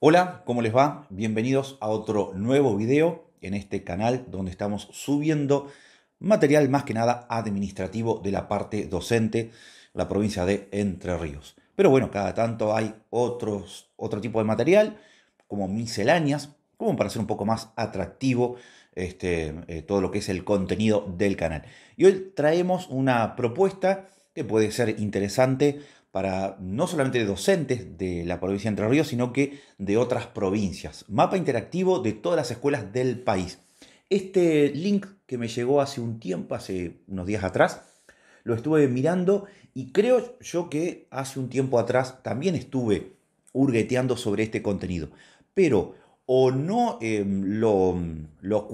Hola, ¿cómo les va? Bienvenidos a otro nuevo video en este canal donde estamos subiendo material más que nada administrativo de la parte docente, la provincia de Entre Ríos. Pero bueno, cada tanto hay otros, otro tipo de material, como misceláneas, como para hacer un poco más atractivo este, eh, todo lo que es el contenido del canal. Y hoy traemos una propuesta que puede ser interesante para no solamente docentes de la provincia de Entre Ríos, sino que de otras provincias. Mapa interactivo de todas las escuelas del país. Este link que me llegó hace un tiempo, hace unos días atrás, lo estuve mirando y creo yo que hace un tiempo atrás también estuve hurgueteando sobre este contenido. Pero o no em, lo, lo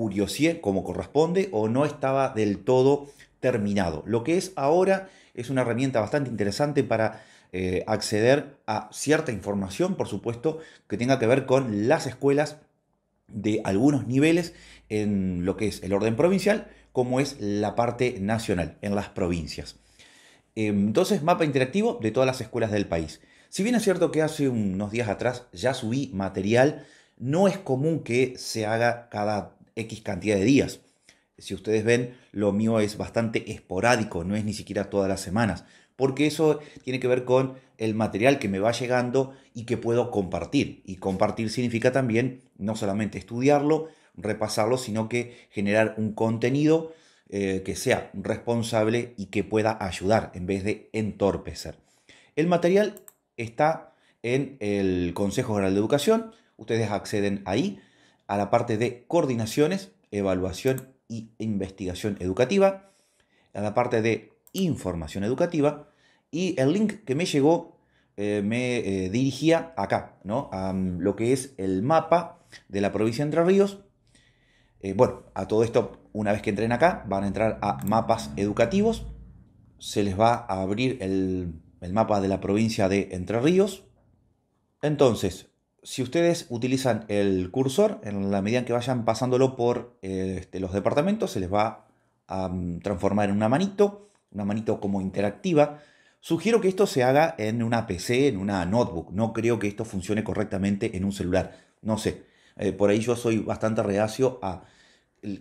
como corresponde o no estaba del todo terminado. Lo que es ahora es una herramienta bastante interesante para eh, acceder a cierta información, por supuesto, que tenga que ver con las escuelas de algunos niveles en lo que es el orden provincial, como es la parte nacional, en las provincias. Em, entonces, mapa interactivo de todas las escuelas del país. Si bien es cierto que hace unos días atrás ya subí material, no es común que se haga cada X cantidad de días si ustedes ven, lo mío es bastante esporádico, no es ni siquiera todas las semanas, porque eso tiene que ver con el material que me va llegando y que puedo compartir. Y compartir significa también no solamente estudiarlo, repasarlo, sino que generar un contenido eh, que sea responsable y que pueda ayudar en vez de entorpecer. El material está en el Consejo General de Educación, ustedes acceden ahí a la parte de coordinaciones, evaluación y investigación educativa, en la parte de información educativa, y el link que me llegó eh, me eh, dirigía acá, ¿no? A mm, lo que es el mapa de la provincia de Entre Ríos. Eh, bueno, a todo esto, una vez que entren acá, van a entrar a mapas educativos. Se les va a abrir el, el mapa de la provincia de Entre Ríos. Entonces, si ustedes utilizan el cursor, en la medida en que vayan pasándolo por eh, este, los departamentos, se les va a mm, transformar en una manito, una manito como interactiva. Sugiero que esto se haga en una PC, en una notebook. No creo que esto funcione correctamente en un celular. No sé. Eh, por ahí yo soy bastante reacio a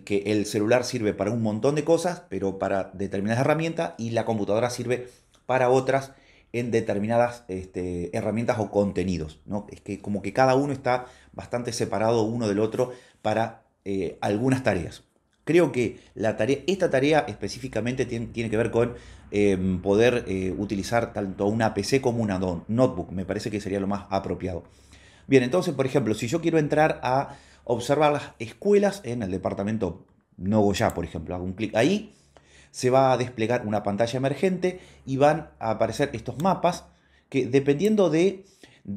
que el celular sirve para un montón de cosas, pero para determinadas herramientas y la computadora sirve para otras en determinadas este, herramientas o contenidos. ¿no? Es que como que cada uno está bastante separado uno del otro para eh, algunas tareas. Creo que la tarea, esta tarea específicamente tiene, que ver con em, poder eh, utilizar tanto una PC como una notebook. Me parece que sería lo más apropiado. Bien, entonces, por ejemplo, si yo quiero entrar a observar las escuelas en el departamento Nogoyá, por ejemplo, hago un clic ahí se va a desplegar una pantalla emergente y van a aparecer estos mapas que dependiendo de,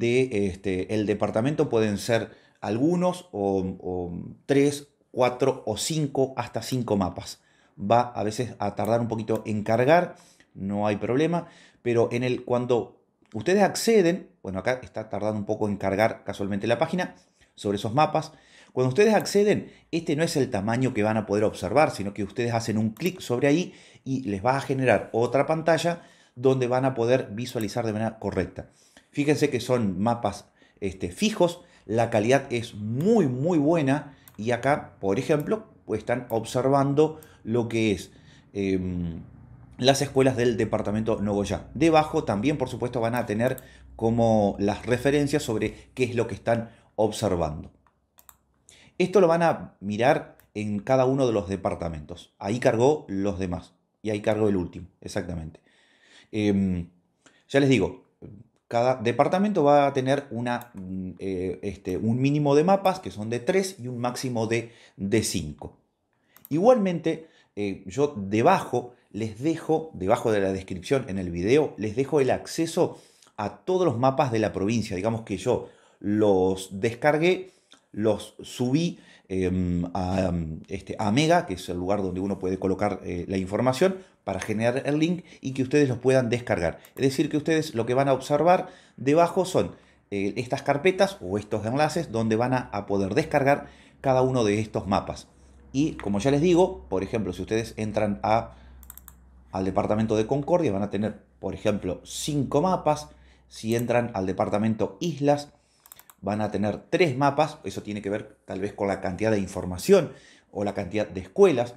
este, el departamento pueden ser algunos o, o tres, cuatro o cinco, hasta cinco mapas. Va a veces a tardar un poquito en cargar, no hay problema, pero en el cuando ustedes acceden, bueno, acá está tardando un poco en cargar casualmente la página sobre esos mapas, cuando ustedes acceden, este no es el tamaño que van a poder observar, sino que ustedes hacen un clic sobre ahí y les va a generar otra pantalla donde van a poder visualizar de manera correcta. Fíjense que son mapas este, fijos, la calidad es muy muy buena y acá, por ejemplo, están observando lo que es em, las escuelas del departamento Nogoyá. Debajo también, por supuesto, van a tener como las referencias sobre qué es lo que están observando. Esto lo van a mirar en cada uno de los departamentos. Ahí cargó los demás. Y ahí cargó el último, exactamente. Em, ya les digo, cada departamento va a tener una, mm, eh, este, un mínimo de mapas, que son de 3, y un máximo de, de 5. Igualmente, eh, yo debajo les dejo, debajo de la descripción en el video, les dejo el acceso a todos los mapas de la provincia. Digamos que yo los descargué los subí em, a, em, este, Mega, que es el lugar donde uno puede colocar eh, la información para generar el link y que ustedes los puedan descargar. Es decir, que ustedes lo que van a observar debajo son eh, estas carpetas o estos enlaces donde van a, poder descargar cada uno de estos mapas. Y como ya les digo, por ejemplo, si ustedes entran a, al departamento de Concordia, van a tener, por ejemplo, cinco mapas. Si entran al departamento Islas, van a tener tres mapas, eso tiene que ver tal vez con la cantidad de información o la cantidad de escuelas.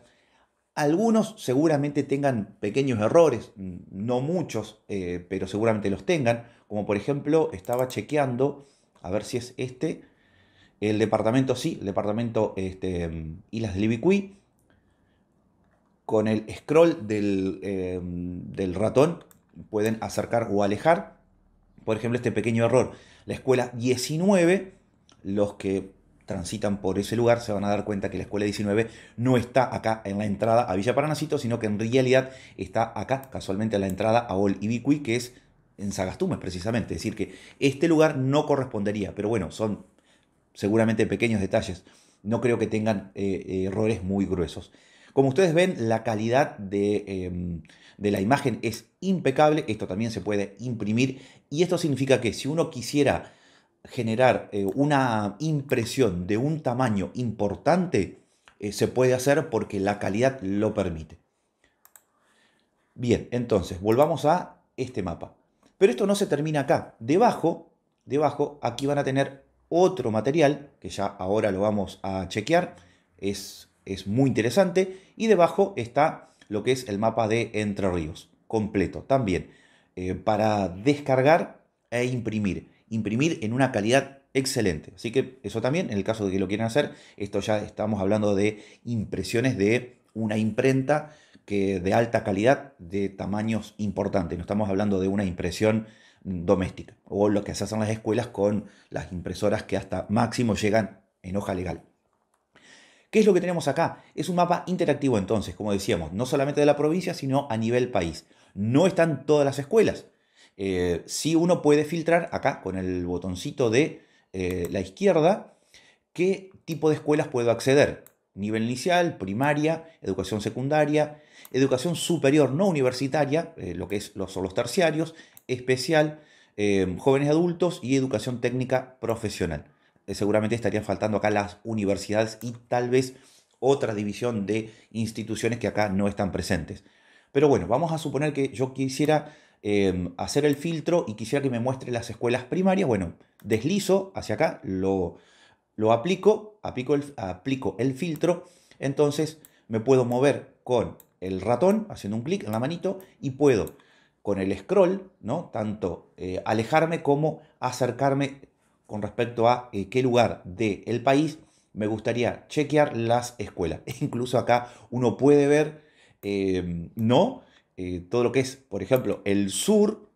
Algunos seguramente tengan pequeños errores, mm, no muchos, eh, pero seguramente los tengan, como por ejemplo estaba chequeando, a ver si es este, el departamento, sí, el departamento este, mm, Islas del Ibicuí, con el scroll del, eh, mm, del ratón pueden acercar o alejar por ejemplo, este pequeño error. La escuela 19, los que transitan por ese lugar se van a dar cuenta que la escuela 19 no está acá en la entrada a Villa Paranacito, sino que en realidad está acá, casualmente, a la entrada a Ol ibiqui que es en Sagastumes precisamente. Es decir, que este lugar no correspondería, pero bueno, son seguramente pequeños detalles. No creo que tengan eh, errores muy gruesos. Como ustedes ven, la calidad de, em, de, la imagen es impecable. Esto también se puede imprimir y esto significa que si uno quisiera generar eh, una impresión de un tamaño importante, eh, se puede hacer porque la calidad lo permite. Bien, entonces volvamos a este mapa. Pero esto no se termina acá. Debajo, debajo, aquí van a tener otro material, que ya ahora lo vamos a chequear. Es, es muy interesante. Y debajo está lo que es el mapa de Entre Ríos, completo también. Eh, para descargar e imprimir. Imprimir en una calidad excelente. Así que eso también, en el caso de que lo quieran hacer, esto ya estamos hablando de impresiones de una imprenta que de alta calidad, de tamaños importantes. No estamos hablando de una impresión doméstica o lo que se hacen las escuelas con las impresoras que hasta máximo llegan en hoja legal. ¿Qué es lo que tenemos acá? Es un mapa interactivo entonces, como decíamos, no solamente de la provincia, sino a nivel país no están todas las escuelas. Eh, si uno puede filtrar acá con el botoncito de eh, la izquierda qué tipo de escuelas puedo acceder. Nivel inicial, primaria, educación secundaria, educación superior no universitaria, eh, lo que es son los terciarios, especial, jóvenes adultos y educación técnica profesional. seguramente estarían faltando acá las universidades y tal vez otra división de instituciones que acá no están presentes. Pero bueno, vamos a suponer que yo quisiera em, hacer el filtro y quisiera que me muestre las escuelas primarias. Bueno, deslizo hacia acá, lo, lo aplico, aplico el, filtro. Entonces me puedo mover con el ratón, haciendo un clic en la manito, y puedo con el scroll, ¿no? Tanto eh, alejarme como acercarme con respecto a eh, qué lugar del el país me gustaría chequear las escuelas. incluso acá uno puede ver Em, no eh, todo lo que es, por ejemplo, el sur,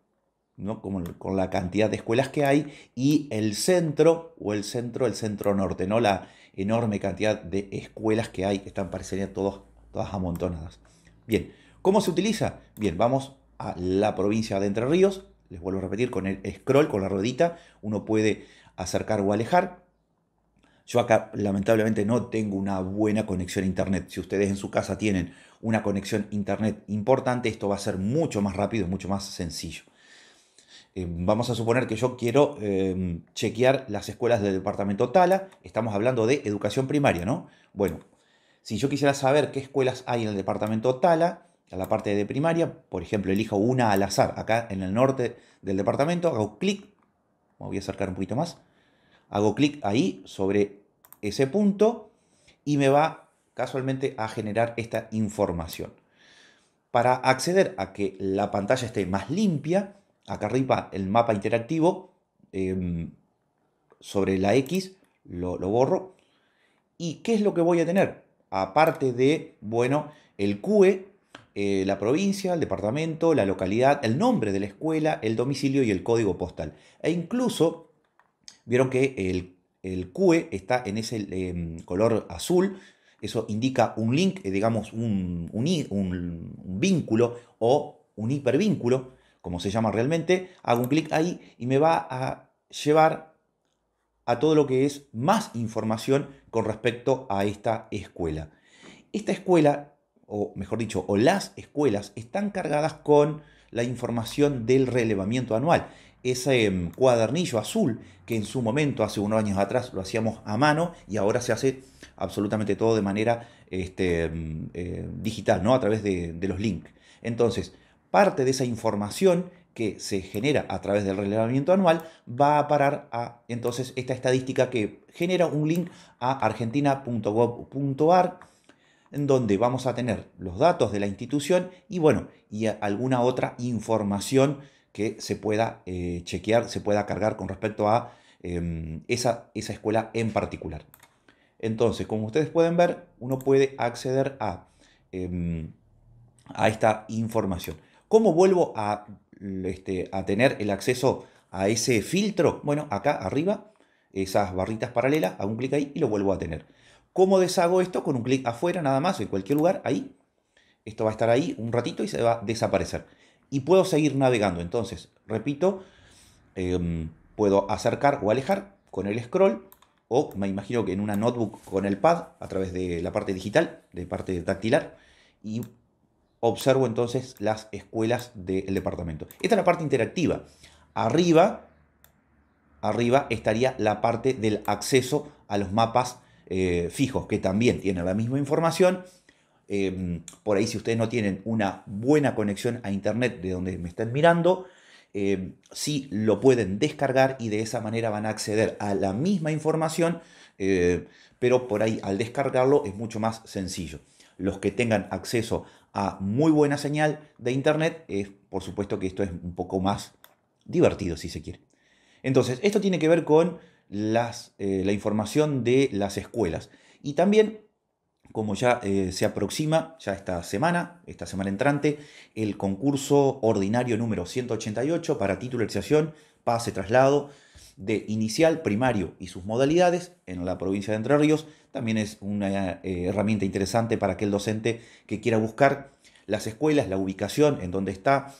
¿no? Como con la cantidad de escuelas que hay, y el centro o el centro, el centro norte, ¿no? La enorme cantidad de escuelas que hay, que están parecería, todos, todas amontonadas. Bien, ¿cómo se utiliza? Bien, vamos a la provincia de Entre Ríos, les vuelvo a repetir, con el scroll, con la ruedita, uno puede acercar o alejar. Yo acá lamentablemente no tengo una buena conexión a internet. Si ustedes en su casa tienen una conexión internet importante, esto va a ser mucho más rápido, mucho más sencillo. Eh, vamos a suponer que yo quiero em, chequear las escuelas del departamento Tala, estamos hablando de educación primaria, ¿no? Bueno, si yo quisiera saber qué escuelas hay en el departamento Tala, a la parte de primaria, por ejemplo, elijo una al azar, acá en el norte del departamento, hago clic, me voy a acercar un poquito más, hago clic ahí sobre ese punto y me va casualmente a generar esta información. Para acceder a que la pantalla esté más limpia, acá arriba el mapa interactivo em, sobre la X lo, borro. ¿Y qué es lo que voy a tener? Aparte de, bueno, el QE, eh, la provincia, el departamento, la localidad, el nombre de la escuela, el domicilio y el código postal. E incluso, vieron que el, el QE está en ese em, color azul, eso indica un link, eh, digamos, un, vínculo o un hipervínculo, como se llama realmente. Hago un clic ahí y me va a llevar a todo lo que es más información con respecto a esta escuela. Esta escuela, o mejor dicho, o las escuelas, están cargadas con la información del relevamiento anual ese em, cuadernillo azul que en su momento, hace unos años atrás, lo hacíamos a mano y ahora se hace absolutamente todo de manera este, em, eh, digital, ¿no? A través de, los links. Entonces, parte de esa información que se genera a través del relevamiento anual va a parar a entonces esta estadística que genera un link a argentina.gov.ar en donde vamos a tener los datos de la institución y bueno, y alguna otra información que se pueda eh, chequear, se pueda cargar con respecto a em, esa, esa escuela en particular. Entonces, como ustedes pueden ver, uno puede acceder a, em, a esta información. ¿Cómo vuelvo a, este, a, tener el acceso a ese filtro? Bueno, acá arriba, esas barritas paralelas, hago un clic ahí y lo vuelvo a tener. ¿Cómo deshago esto? Con un clic afuera nada más, en cualquier lugar, ahí. Esto va a estar ahí un ratito y se va a desaparecer y puedo seguir navegando. Entonces, repito, em, puedo acercar o alejar con el scroll o me imagino que en una notebook con el pad a través de la parte digital, de parte dactilar, y observo entonces las escuelas del departamento. Esta es la parte interactiva. Arriba, arriba estaría la parte del acceso a los mapas eh, fijos, que también tiene la misma información, Em, por ahí si ustedes no tienen una buena conexión a Internet de donde me estén mirando, em, sí lo pueden descargar y de esa manera van a acceder a la misma información, eh, pero por ahí al descargarlo es mucho más sencillo. Los que tengan acceso a muy buena señal de Internet, es por supuesto que esto es un poco más divertido si se quiere. Entonces, esto tiene que ver con las, eh, la información de las escuelas. Y también como ya eh, se aproxima, ya esta semana, esta semana entrante, el concurso ordinario número 188 para titularización, pase, traslado de inicial, primario y sus modalidades en la provincia de Entre Ríos. También es una eh, herramienta interesante para aquel docente que quiera buscar las escuelas, la ubicación en donde está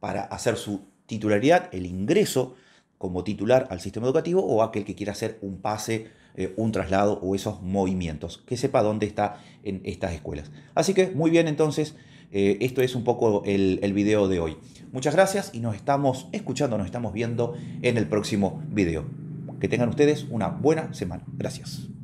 para hacer su titularidad, el ingreso como titular al sistema educativo o aquel que quiera hacer un pase, eh, un traslado o esos movimientos, que sepa dónde está en estas escuelas. Así que muy bien entonces, eh, esto es un poco el, el video de hoy. Muchas gracias y nos estamos escuchando, nos estamos viendo en el próximo video. Que tengan ustedes una buena semana. Gracias.